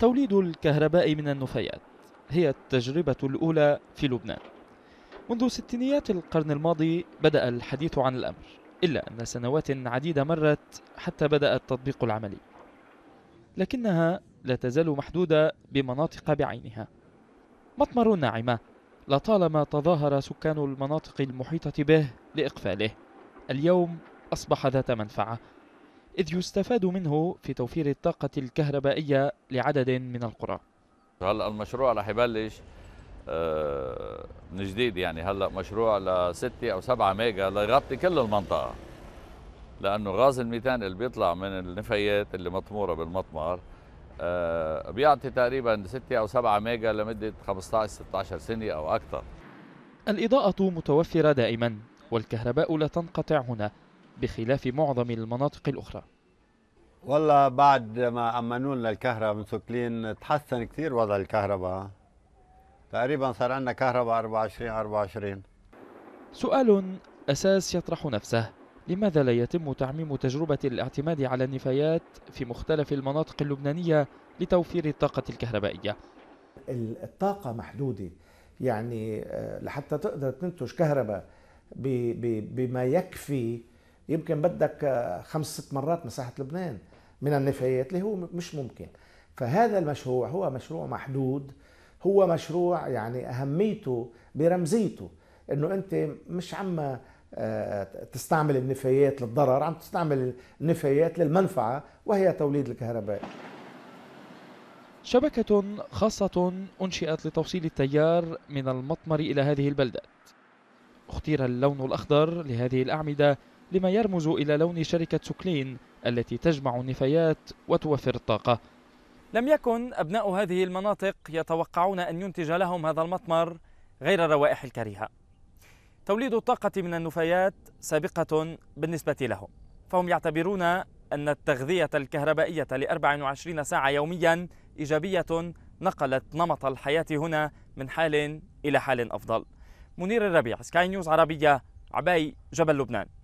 توليد الكهرباء من النفايات هي التجربة الأولى في لبنان منذ ستينيات القرن الماضي بدأ الحديث عن الأمر إلا أن سنوات عديدة مرت حتى بدأ التطبيق العملي لكنها لا تزال محدودة بمناطق بعينها مطمر ناعمة لطالما تظاهر سكان المناطق المحيطة به لإقفاله اليوم أصبح ذات منفعة إذ يستفاد منه في توفير الطاقة الكهربائية لعدد من القرى هلا المشروع رح يبلش آه، من جديد يعني هلا مشروع لستة أو سبعة ميجا ليغطي كل المنطقة لأنه غاز الميثان اللي بيطلع من النفايات اللي مطمورة بالمطمر آه، بيعطي تقريبا 6 أو 7 ميجا لمدة 15-16 سنة أو أكثر الإضاءة متوفرة دائما والكهرباء لا تنقطع هنا بخلاف معظم المناطق الأخرى والله بعد ما أمنوا لنا الكهرباء من سوكلين تحسن كثير وضع الكهرباء تقريبا صار عندنا كهرباء 24 24 سؤال أساس يطرح نفسه لماذا لا يتم تعميم تجربة الاعتماد على النفايات في مختلف المناطق اللبنانية لتوفير الطاقة الكهربائية؟ الطاقة محدودة يعني آه، لحتى تقدر تنتج كهرباء بما يكفي يمكن بدك آه، خمس ست مرات مساحه لبنان من النفايات اللي هو مش ممكن فهذا المشروع هو مشروع محدود هو مشروع يعني اهميته برمزيته انه انت مش عم آه، تستعمل النفايات للضرر عم تستعمل النفايات للمنفعه وهي توليد الكهرباء شبكة خاصة أنشئت لتوصيل التيار من المطمر إلى هذه البلدات اختير اللون الأخضر لهذه الأعمدة لما يرمز إلى لون شركة سوكلين التي تجمع النفايات وتوفر الطاقة لم يكن أبناء هذه المناطق يتوقعون أن ينتج لهم هذا المطمر غير الروائح الكريهة توليد الطاقة من النفايات سابقة بالنسبة لهم فهم يعتبرون أن التغذية الكهربائية ل 24 ساعة يوميا إيجابية نقلت نمط الحياة هنا من حال إلى حال أفضل منير الربيع سكاي نيوز عربية عباي جبل لبنان